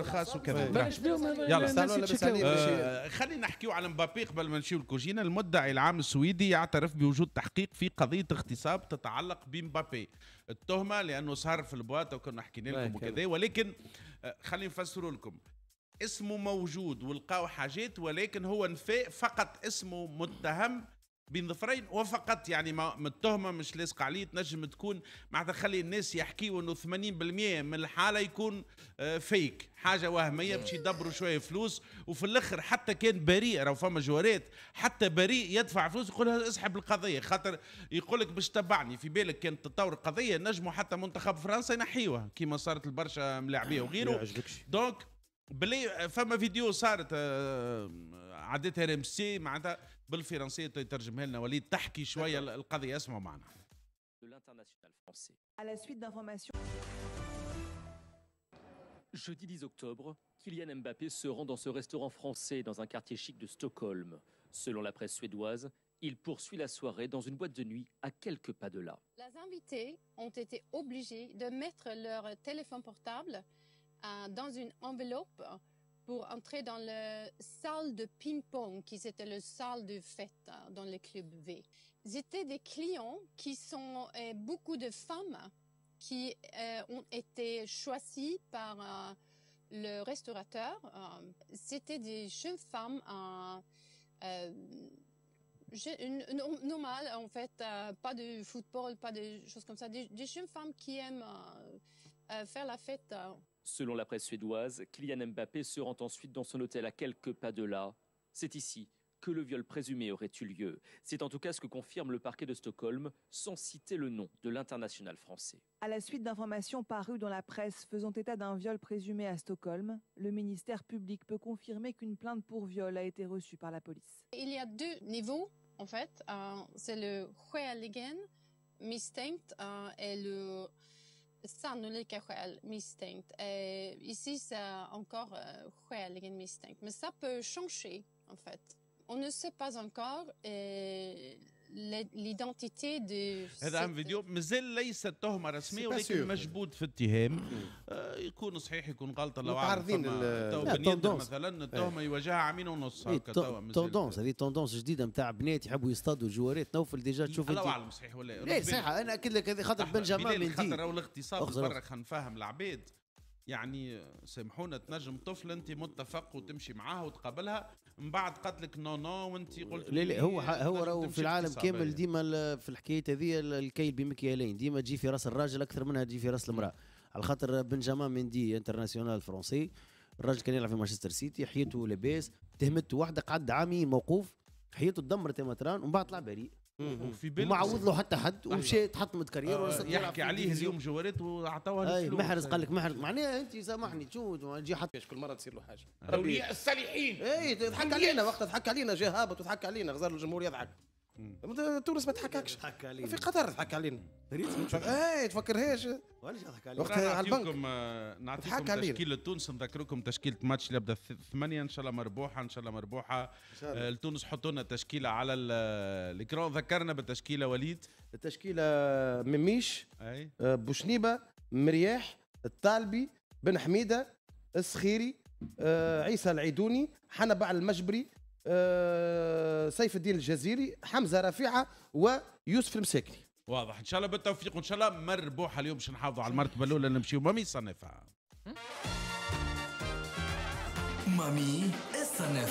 الترخاص وكذا بلاش نعم. يلا آه، آه، خلينا نحكيو على مبابي قبل ما نمشيو الكوجينه المدعي العام السويدي يعترف بوجود تحقيق في قضيه اغتصاب تتعلق بمبابي التهمه لانه صار في البواطه وكنا حكينا لكم وكذا ولكن آه، خلينا نفسر لكم اسمه موجود ولقاو حاجات ولكن هو نفاء فقط اسمه متهم بين ظفرين وفقط يعني ما التهمه مش لاصقه عليه تنجم تكون معناتها تخلي الناس يحكيوا انه 80% من الحاله يكون فيك آه، حاجه وهميه باش يدبروا شويه فلوس وفي الاخر حتى كان بريء راهو فما جوارات حتى بريء يدفع فلوس يقول اسحب القضيه خاطر يقول لك باش تبعني في بالك كانت تطور قضيه نجموا حتى منتخب فرنسا ينحيوها كيما صارت البرشا ملاعبيه وغيره دونك فما فيديو صارت À la suite d'informations. Jeudi 10 octobre, Kylian Mbappé se rend dans ce restaurant français dans un quartier chic de Stockholm. Selon la presse suédoise, il poursuit la soirée dans une boîte de nuit à quelques pas de là. Les invités ont été obligés de mettre leur téléphone portable euh, dans une enveloppe pour entrer dans la salle de ping-pong, qui était la salle de fête euh, dans le club V. C'était des clients qui sont euh, beaucoup de femmes qui ont été choisies par le restaurateur. C'était des jeunes femmes normales, en fait, pas de football, pas de choses comme ça, des jeunes femmes qui aiment faire la fête. Selon la presse suédoise, Kylian Mbappé se rend ensuite dans son hôtel à quelques pas de là. C'est ici que le viol présumé aurait eu lieu. C'est en tout cas ce que confirme le parquet de Stockholm, sans citer le nom de l'international français. À la suite d'informations parues dans la presse faisant état d'un viol présumé à Stockholm, le ministère public peut confirmer qu'une plainte pour viol a été reçue par la police. Il y a deux niveaux, en fait. Euh, c'est le skäligen, mistinct, euh, et le sannolika skäl misstänkt. Et ici, är encore euh, skäligen misstänkt. Men ça peut changer, en fait. On ne sait pas encore. Et eh, ليدونتيتي دو هذا عم فيديو مازال ليست تهمه رسميه ولكن مجبود في اتهام آه، يكون صحيح يكون غلط الله اعلم تو مثلا إيه. التهمه يواجهها عامين ونص هكا إيه، توندونس هذه توندونس جديده نتاع بنات يحبوا يصطادوا جوارات نوفل ديجا إيه، تشوف الله اعلم صحيح ولا لا صحيح انا اكد لك هذه خاطر بنجامان مندي خاطر برا برك نفهم العباد يعني سامحونا تنجم طفل انت متفق وتمشي معاها وتقابلها من بعد قالت لك نو نو وانت قلت لا لا هو هو راهو في العالم كامل ديما في الحكايه هذه الكيل بمكيالين ديما تجي في راس الراجل اكثر منها تجي في راس المراه على خاطر بنجامان مندي انترناسيونال فرونسي الراجل كان يلعب في مانشستر سيتي حياته لاباس تهمته واحده قعد عامين موقوف حياته تدمرت يا متران ومن بعد طلع بريء وفي بلد وما عوض له حتى حد ومشى أيوة. تحطمت كارير آه يحكي عليه اليوم جوارات واعطوها اي محرز قال لك محرز معناها انت سامحني شو نجي حط كل مره تصير له حاجه اولياء الصالحين اي تضحك علينا وقت تضحك علينا جا هابط وتضحك علينا غزار الجمهور يضحك تونس ما تحككش في قطر تحك علينا ريت اي تفكرهاش وعلاش تضحك علينا وقتها على البنك نعطيكم آه، تشكيلة تونس نذكركم تشكيلة ماتش اللي بدا ثمانية ان شاء الله مربوحة ان شاء الله مربوحة آه، لتونس حطوا لنا تشكيلة على آه، الاكران ذكرنا بالتشكيلة وليد التشكيلة مميش أي. بوشنيبة مرياح الطالبي بن حميدة السخيري عيسى العيدوني حنبع المجبري آه، سيف الدين الجزيري حمزه رفيعه ويوسف المساكني واضح ان شاء الله بالتوفيق وان شاء الله مربوحه اليوم باش نحافظوا على المرتبه الاولى اللي نمشيو مامي صنفها مامي الصنف